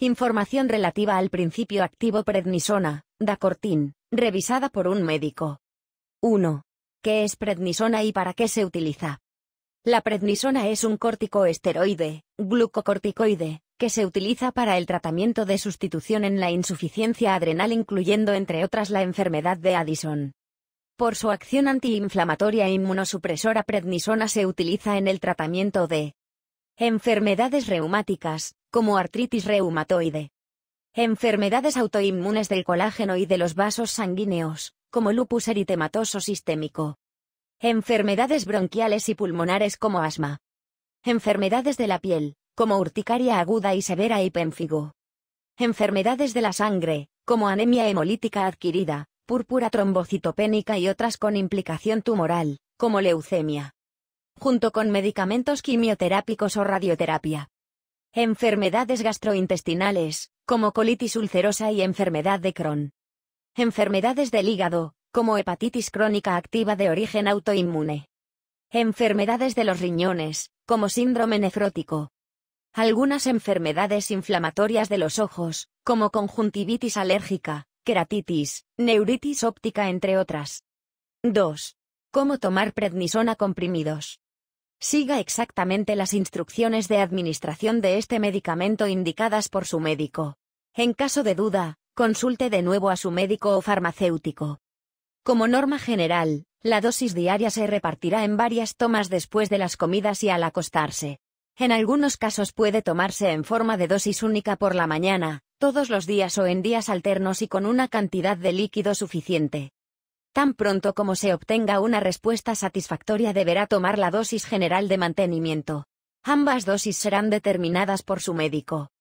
Información relativa al principio activo prednisona, dacortin, revisada por un médico. 1. ¿Qué es prednisona y para qué se utiliza? La prednisona es un esteroide, glucocorticoide, que se utiliza para el tratamiento de sustitución en la insuficiencia adrenal incluyendo entre otras la enfermedad de Addison. Por su acción antiinflamatoria e inmunosupresora prednisona se utiliza en el tratamiento de enfermedades reumáticas, como artritis reumatoide. Enfermedades autoinmunes del colágeno y de los vasos sanguíneos, como lupus eritematoso sistémico. Enfermedades bronquiales y pulmonares como asma. Enfermedades de la piel, como urticaria aguda y severa y pénfigo. Enfermedades de la sangre, como anemia hemolítica adquirida, púrpura trombocitopénica y otras con implicación tumoral, como leucemia. Junto con medicamentos quimioterápicos o radioterapia. Enfermedades gastrointestinales, como colitis ulcerosa y enfermedad de Crohn. Enfermedades del hígado, como hepatitis crónica activa de origen autoinmune. Enfermedades de los riñones, como síndrome nefrótico. Algunas enfermedades inflamatorias de los ojos, como conjuntivitis alérgica, queratitis, neuritis óptica entre otras. 2. Cómo tomar prednisona comprimidos. Siga exactamente las instrucciones de administración de este medicamento indicadas por su médico. En caso de duda, consulte de nuevo a su médico o farmacéutico. Como norma general, la dosis diaria se repartirá en varias tomas después de las comidas y al acostarse. En algunos casos puede tomarse en forma de dosis única por la mañana, todos los días o en días alternos y con una cantidad de líquido suficiente. Tan pronto como se obtenga una respuesta satisfactoria deberá tomar la dosis general de mantenimiento. Ambas dosis serán determinadas por su médico.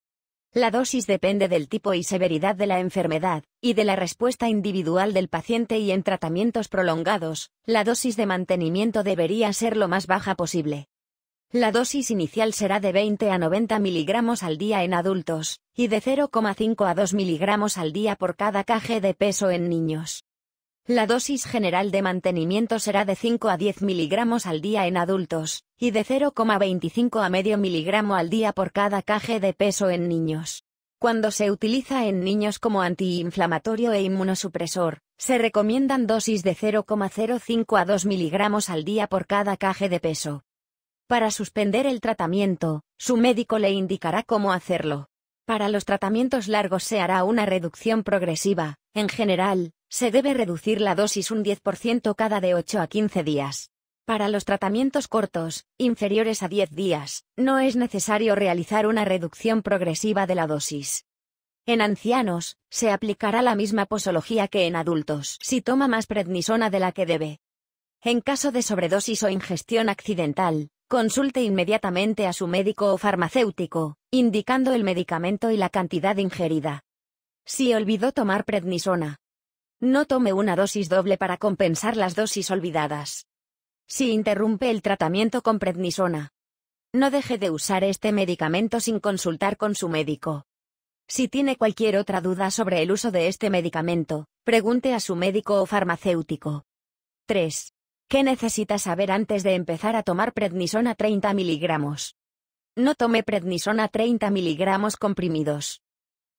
La dosis depende del tipo y severidad de la enfermedad, y de la respuesta individual del paciente y en tratamientos prolongados, la dosis de mantenimiento debería ser lo más baja posible. La dosis inicial será de 20 a 90 miligramos al día en adultos, y de 0,5 a 2 miligramos al día por cada kg de peso en niños. La dosis general de mantenimiento será de 5 a 10 miligramos al día en adultos, y de 0,25 a medio miligramo al día por cada caje de peso en niños. Cuando se utiliza en niños como antiinflamatorio e inmunosupresor, se recomiendan dosis de 0,05 a 2 miligramos al día por cada caje de peso. Para suspender el tratamiento, su médico le indicará cómo hacerlo. Para los tratamientos largos se hará una reducción progresiva, en general, se debe reducir la dosis un 10% cada de 8 a 15 días. Para los tratamientos cortos, inferiores a 10 días, no es necesario realizar una reducción progresiva de la dosis. En ancianos, se aplicará la misma posología que en adultos si toma más prednisona de la que debe. En caso de sobredosis o ingestión accidental, consulte inmediatamente a su médico o farmacéutico, indicando el medicamento y la cantidad ingerida. Si olvidó tomar prednisona, no tome una dosis doble para compensar las dosis olvidadas. Si interrumpe el tratamiento con prednisona. No deje de usar este medicamento sin consultar con su médico. Si tiene cualquier otra duda sobre el uso de este medicamento, pregunte a su médico o farmacéutico. 3. ¿Qué necesita saber antes de empezar a tomar prednisona 30 miligramos? No tome prednisona 30 miligramos comprimidos.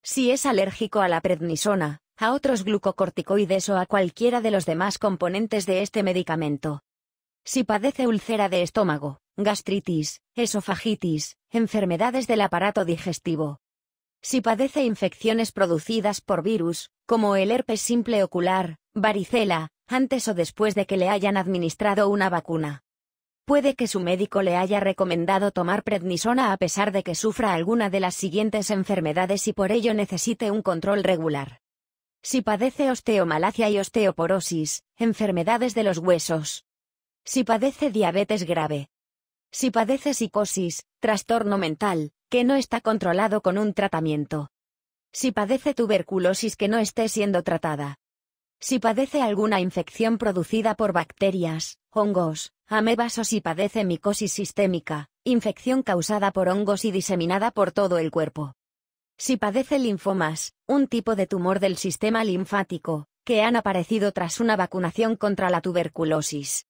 Si es alérgico a la prednisona, a otros glucocorticoides o a cualquiera de los demás componentes de este medicamento. Si padece úlcera de estómago, gastritis, esofagitis, enfermedades del aparato digestivo. Si padece infecciones producidas por virus, como el herpes simple ocular, varicela, antes o después de que le hayan administrado una vacuna. Puede que su médico le haya recomendado tomar prednisona a pesar de que sufra alguna de las siguientes enfermedades y por ello necesite un control regular. Si padece osteomalacia y osteoporosis, enfermedades de los huesos. Si padece diabetes grave. Si padece psicosis, trastorno mental, que no está controlado con un tratamiento. Si padece tuberculosis que no esté siendo tratada. Si padece alguna infección producida por bacterias, hongos, amebas o si padece micosis sistémica, infección causada por hongos y diseminada por todo el cuerpo. Si padece linfomas, un tipo de tumor del sistema linfático, que han aparecido tras una vacunación contra la tuberculosis.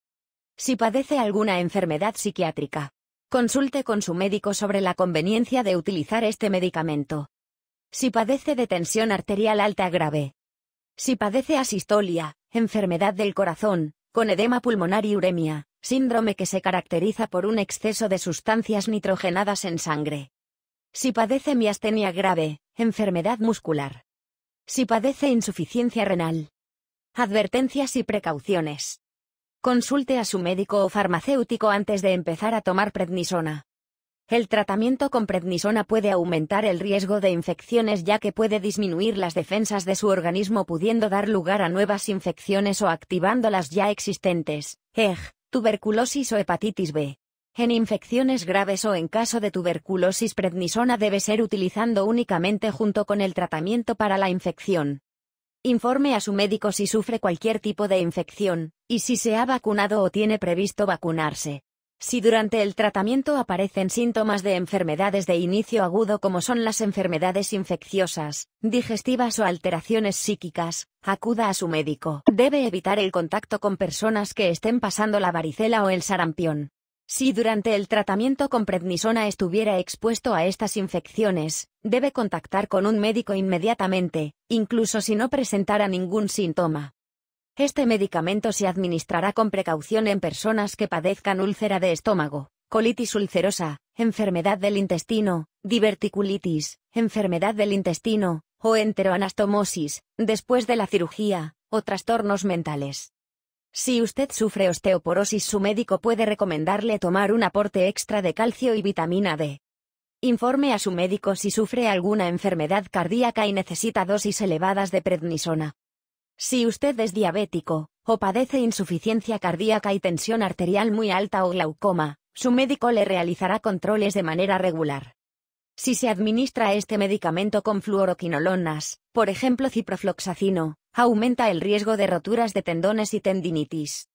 Si padece alguna enfermedad psiquiátrica, consulte con su médico sobre la conveniencia de utilizar este medicamento. Si padece de tensión arterial alta grave. Si padece asistolia, enfermedad del corazón, con edema pulmonar y uremia, síndrome que se caracteriza por un exceso de sustancias nitrogenadas en sangre. Si padece miastenia grave, enfermedad muscular. Si padece insuficiencia renal. Advertencias y precauciones. Consulte a su médico o farmacéutico antes de empezar a tomar prednisona. El tratamiento con prednisona puede aumentar el riesgo de infecciones ya que puede disminuir las defensas de su organismo pudiendo dar lugar a nuevas infecciones o activando las ya existentes, EG, tuberculosis o hepatitis B. En infecciones graves o en caso de tuberculosis prednisona debe ser utilizando únicamente junto con el tratamiento para la infección. Informe a su médico si sufre cualquier tipo de infección, y si se ha vacunado o tiene previsto vacunarse. Si durante el tratamiento aparecen síntomas de enfermedades de inicio agudo como son las enfermedades infecciosas, digestivas o alteraciones psíquicas, acuda a su médico. Debe evitar el contacto con personas que estén pasando la varicela o el sarampión. Si durante el tratamiento con prednisona estuviera expuesto a estas infecciones, debe contactar con un médico inmediatamente, incluso si no presentara ningún síntoma. Este medicamento se administrará con precaución en personas que padezcan úlcera de estómago, colitis ulcerosa, enfermedad del intestino, diverticulitis, enfermedad del intestino, o enteroanastomosis, después de la cirugía, o trastornos mentales. Si usted sufre osteoporosis su médico puede recomendarle tomar un aporte extra de calcio y vitamina D. Informe a su médico si sufre alguna enfermedad cardíaca y necesita dosis elevadas de prednisona. Si usted es diabético, o padece insuficiencia cardíaca y tensión arterial muy alta o glaucoma, su médico le realizará controles de manera regular. Si se administra este medicamento con fluoroquinolonas, por ejemplo ciprofloxacino, aumenta el riesgo de roturas de tendones y tendinitis.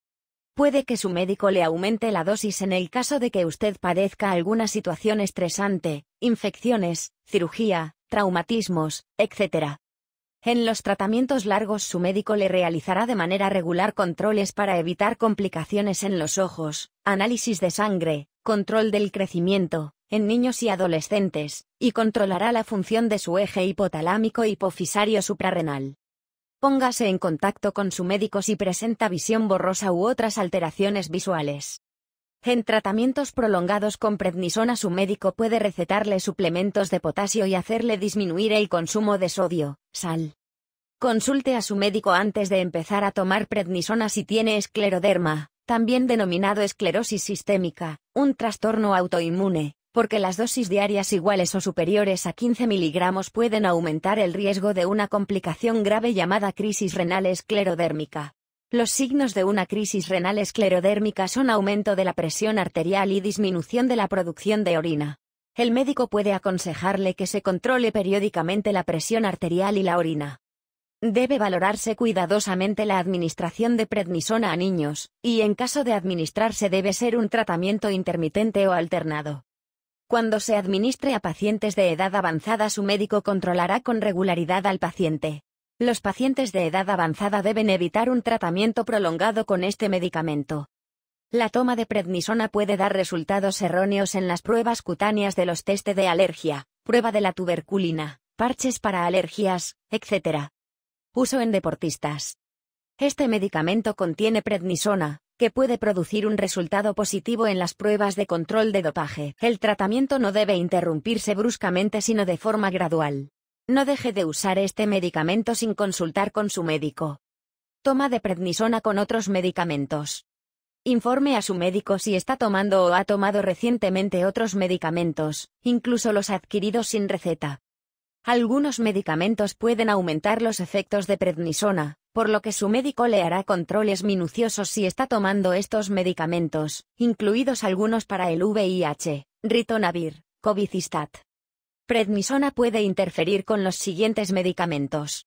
Puede que su médico le aumente la dosis en el caso de que usted padezca alguna situación estresante, infecciones, cirugía, traumatismos, etc. En los tratamientos largos su médico le realizará de manera regular controles para evitar complicaciones en los ojos, análisis de sangre, control del crecimiento, en niños y adolescentes, y controlará la función de su eje hipotalámico hipofisario suprarrenal. Póngase en contacto con su médico si presenta visión borrosa u otras alteraciones visuales. En tratamientos prolongados con prednisona su médico puede recetarle suplementos de potasio y hacerle disminuir el consumo de sodio, sal. Consulte a su médico antes de empezar a tomar prednisona si tiene escleroderma, también denominado esclerosis sistémica, un trastorno autoinmune, porque las dosis diarias iguales o superiores a 15 miligramos pueden aumentar el riesgo de una complicación grave llamada crisis renal esclerodérmica. Los signos de una crisis renal esclerodérmica son aumento de la presión arterial y disminución de la producción de orina. El médico puede aconsejarle que se controle periódicamente la presión arterial y la orina. Debe valorarse cuidadosamente la administración de prednisona a niños, y en caso de administrarse debe ser un tratamiento intermitente o alternado. Cuando se administre a pacientes de edad avanzada su médico controlará con regularidad al paciente. Los pacientes de edad avanzada deben evitar un tratamiento prolongado con este medicamento. La toma de prednisona puede dar resultados erróneos en las pruebas cutáneas de los test de alergia, prueba de la tuberculina, parches para alergias, etc. Uso en deportistas. Este medicamento contiene prednisona, que puede producir un resultado positivo en las pruebas de control de dopaje. El tratamiento no debe interrumpirse bruscamente sino de forma gradual. No deje de usar este medicamento sin consultar con su médico. Toma de prednisona con otros medicamentos. Informe a su médico si está tomando o ha tomado recientemente otros medicamentos, incluso los adquiridos sin receta. Algunos medicamentos pueden aumentar los efectos de prednisona, por lo que su médico le hará controles minuciosos si está tomando estos medicamentos, incluidos algunos para el VIH, ritonavir, covicistat. Prednisona puede interferir con los siguientes medicamentos.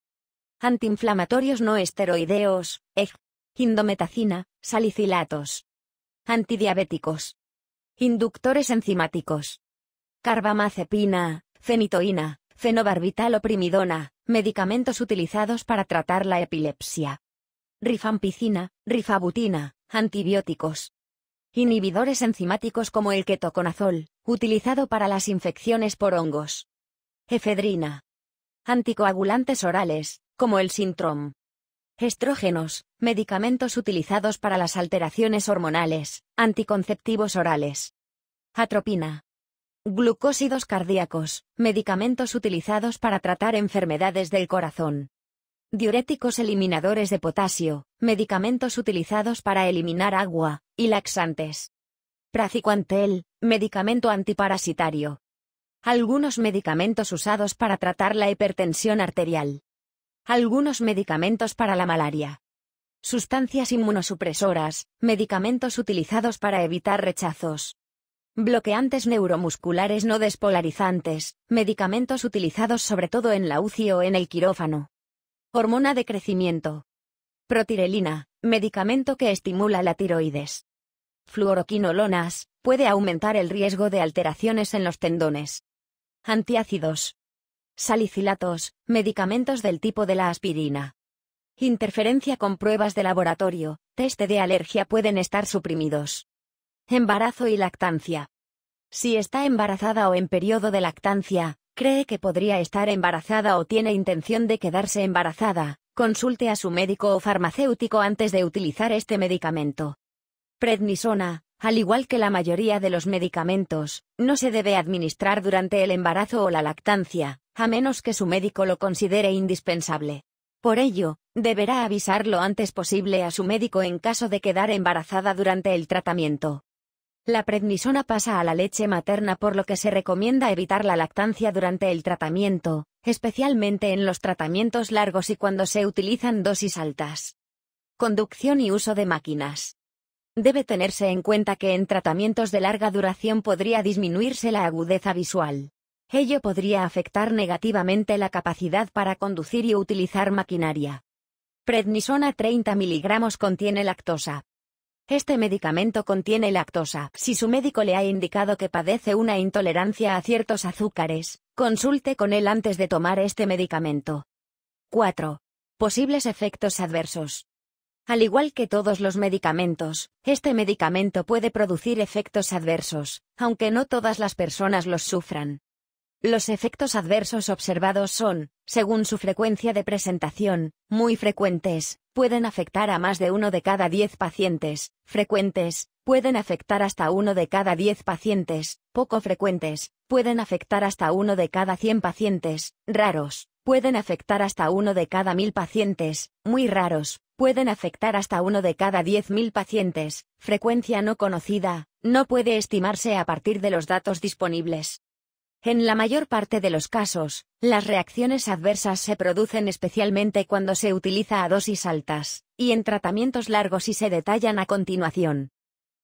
Antiinflamatorios no esteroideos, EG, indometacina, salicilatos. Antidiabéticos. Inductores enzimáticos. Carbamazepina, fenitoína, Fenobarbital Primidona, medicamentos utilizados para tratar la epilepsia. Rifampicina, rifabutina, antibióticos. Inhibidores enzimáticos como el ketoconazol, utilizado para las infecciones por hongos. Efedrina. Anticoagulantes orales, como el sintrom. Estrógenos, medicamentos utilizados para las alteraciones hormonales, anticonceptivos orales. Atropina. Glucósidos cardíacos, medicamentos utilizados para tratar enfermedades del corazón. Diuréticos eliminadores de potasio, medicamentos utilizados para eliminar agua, y laxantes. Praziquantel, medicamento antiparasitario. Algunos medicamentos usados para tratar la hipertensión arterial. Algunos medicamentos para la malaria. Sustancias inmunosupresoras, medicamentos utilizados para evitar rechazos bloqueantes neuromusculares no despolarizantes, medicamentos utilizados sobre todo en la UCI o en el quirófano. Hormona de crecimiento. Protirelina, medicamento que estimula la tiroides. Fluoroquinolonas, puede aumentar el riesgo de alteraciones en los tendones. Antiácidos. Salicilatos, medicamentos del tipo de la aspirina. Interferencia con pruebas de laboratorio, test de alergia pueden estar suprimidos. Embarazo y lactancia. Si está embarazada o en periodo de lactancia, cree que podría estar embarazada o tiene intención de quedarse embarazada, consulte a su médico o farmacéutico antes de utilizar este medicamento. Prednisona, al igual que la mayoría de los medicamentos, no se debe administrar durante el embarazo o la lactancia, a menos que su médico lo considere indispensable. Por ello, deberá avisar lo antes posible a su médico en caso de quedar embarazada durante el tratamiento. La prednisona pasa a la leche materna por lo que se recomienda evitar la lactancia durante el tratamiento, especialmente en los tratamientos largos y cuando se utilizan dosis altas. Conducción y uso de máquinas. Debe tenerse en cuenta que en tratamientos de larga duración podría disminuirse la agudeza visual. Ello podría afectar negativamente la capacidad para conducir y utilizar maquinaria. Prednisona 30 mg contiene lactosa, este medicamento contiene lactosa. Si su médico le ha indicado que padece una intolerancia a ciertos azúcares, consulte con él antes de tomar este medicamento. 4. Posibles efectos adversos. Al igual que todos los medicamentos, este medicamento puede producir efectos adversos, aunque no todas las personas los sufran. Los efectos adversos observados son, según su frecuencia de presentación, muy frecuentes, pueden afectar a más de uno de cada diez pacientes, frecuentes, pueden afectar hasta uno de cada diez pacientes, poco frecuentes, pueden afectar hasta uno de cada cien pacientes, raros, pueden afectar hasta uno de cada mil pacientes, muy raros, pueden afectar hasta uno de cada 10.000 pacientes, frecuencia no conocida, no puede estimarse a partir de los datos disponibles. En la mayor parte de los casos, las reacciones adversas se producen especialmente cuando se utiliza a dosis altas, y en tratamientos largos y se detallan a continuación.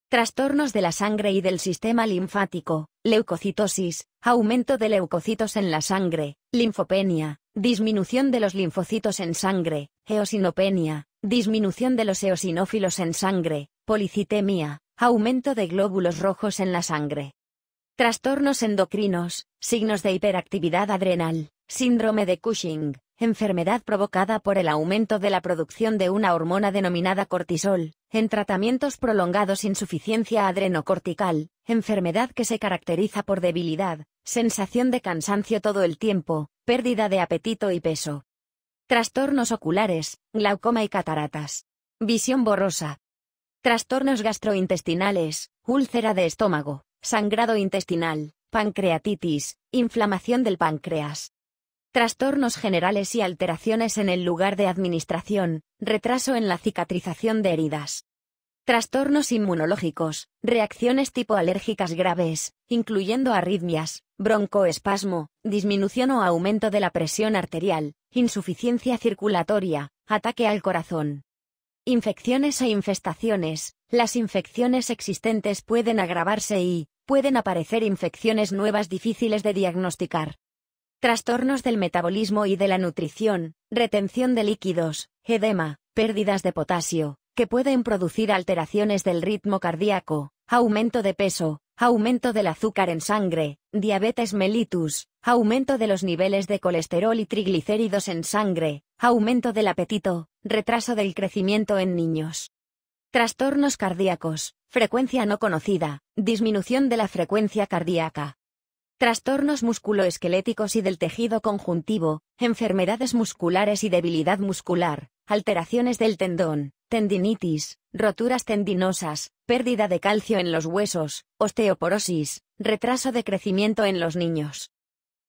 Trastornos de la sangre y del sistema linfático, leucocitosis, aumento de leucocitos en la sangre, linfopenia, disminución de los linfocitos en sangre, eosinopenia, disminución de los eosinófilos en sangre, policitemia, aumento de glóbulos rojos en la sangre. Trastornos endocrinos, signos de hiperactividad adrenal, síndrome de Cushing, enfermedad provocada por el aumento de la producción de una hormona denominada cortisol, en tratamientos prolongados insuficiencia adrenocortical, enfermedad que se caracteriza por debilidad, sensación de cansancio todo el tiempo, pérdida de apetito y peso. Trastornos oculares, glaucoma y cataratas. Visión borrosa. Trastornos gastrointestinales, úlcera de estómago, sangrado intestinal, pancreatitis, inflamación del páncreas. Trastornos generales y alteraciones en el lugar de administración, retraso en la cicatrización de heridas. Trastornos inmunológicos, reacciones tipo alérgicas graves, incluyendo arritmias, broncoespasmo, disminución o aumento de la presión arterial, insuficiencia circulatoria, ataque al corazón. Infecciones e infestaciones. Las infecciones existentes pueden agravarse y, pueden aparecer infecciones nuevas difíciles de diagnosticar. Trastornos del metabolismo y de la nutrición, retención de líquidos, edema, pérdidas de potasio, que pueden producir alteraciones del ritmo cardíaco, aumento de peso, aumento del azúcar en sangre, diabetes mellitus, aumento de los niveles de colesterol y triglicéridos en sangre, aumento del apetito, retraso del crecimiento en niños. Trastornos cardíacos, frecuencia no conocida, disminución de la frecuencia cardíaca. Trastornos musculoesqueléticos y del tejido conjuntivo, enfermedades musculares y debilidad muscular, alteraciones del tendón, tendinitis, roturas tendinosas, pérdida de calcio en los huesos, osteoporosis, retraso de crecimiento en los niños.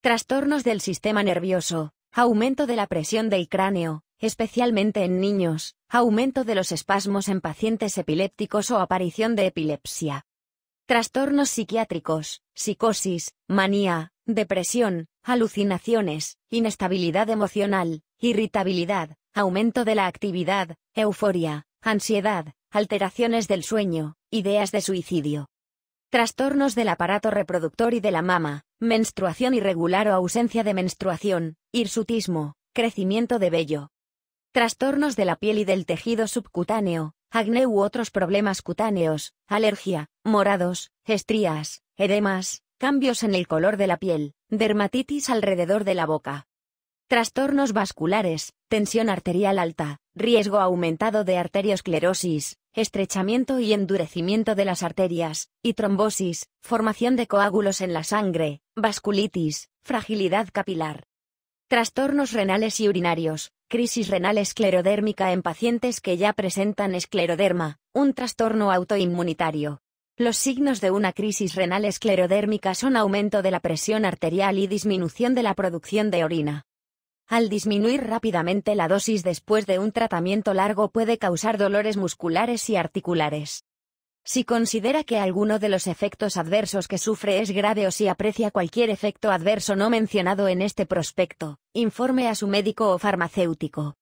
Trastornos del sistema nervioso, aumento de la presión del cráneo, especialmente en niños, aumento de los espasmos en pacientes epilépticos o aparición de epilepsia. Trastornos psiquiátricos, psicosis, manía, depresión, alucinaciones, inestabilidad emocional, irritabilidad, aumento de la actividad, euforia, ansiedad, alteraciones del sueño, ideas de suicidio. Trastornos del aparato reproductor y de la mama, menstruación irregular o ausencia de menstruación, hirsutismo, crecimiento de vello. Trastornos de la piel y del tejido subcutáneo, acné u otros problemas cutáneos, alergia, morados, estrías, edemas, cambios en el color de la piel, dermatitis alrededor de la boca trastornos vasculares, tensión arterial alta, riesgo aumentado de arteriosclerosis, estrechamiento y endurecimiento de las arterias, y trombosis, formación de coágulos en la sangre, vasculitis, fragilidad capilar. Trastornos renales y urinarios, crisis renal esclerodérmica en pacientes que ya presentan escleroderma, un trastorno autoinmunitario. Los signos de una crisis renal esclerodérmica son aumento de la presión arterial y disminución de la producción de orina. Al disminuir rápidamente la dosis después de un tratamiento largo puede causar dolores musculares y articulares. Si considera que alguno de los efectos adversos que sufre es grave o si aprecia cualquier efecto adverso no mencionado en este prospecto, informe a su médico o farmacéutico.